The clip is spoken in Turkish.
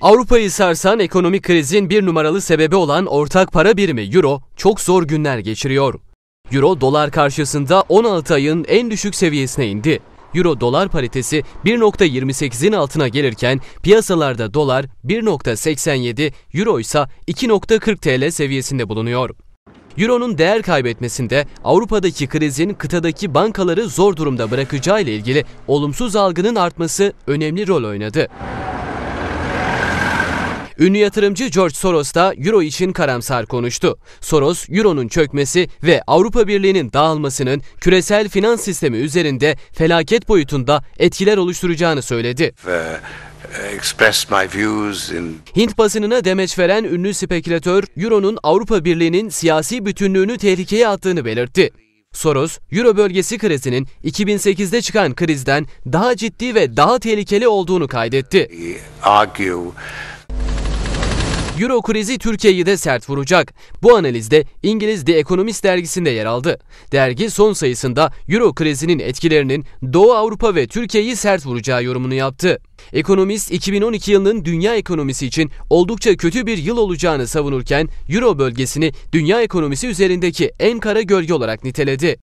Avrupa'yı sarsan ekonomik krizin bir numaralı sebebi olan ortak para birimi Euro çok zor günler geçiriyor. Euro dolar karşısında 16 ayın en düşük seviyesine indi. Euro dolar paritesi 1.28'in altına gelirken piyasalarda dolar 1.87, euro ise 2.40 TL seviyesinde bulunuyor. Euro'nun değer kaybetmesinde Avrupa'daki krizin kıtadaki bankaları zor durumda bırakacağı ile ilgili olumsuz algının artması önemli rol oynadı. Ünlü yatırımcı George Soros da Euro için karamsar konuştu. Soros, Euro'nun çökmesi ve Avrupa Birliği'nin dağılmasının küresel finans sistemi üzerinde felaket boyutunda etkiler oluşturacağını söyledi. Ve e, Hint basınına demeç veren ünlü spekülatör, Euro'nun Avrupa Birliği'nin siyasi bütünlüğünü tehlikeye attığını belirtti. Soros, Euro bölgesi krizinin 2008'de çıkan krizden daha ciddi ve daha tehlikeli olduğunu kaydetti. Euro krizi Türkiye'yi de sert vuracak. Bu analizde İngiliz The Economist dergisinde yer aldı. Dergi son sayısında Euro krizinin etkilerinin Doğu Avrupa ve Türkiye'yi sert vuracağı yorumunu yaptı. Ekonomist 2012 yılının dünya ekonomisi için oldukça kötü bir yıl olacağını savunurken Euro bölgesini dünya ekonomisi üzerindeki en kara gölge olarak niteledi.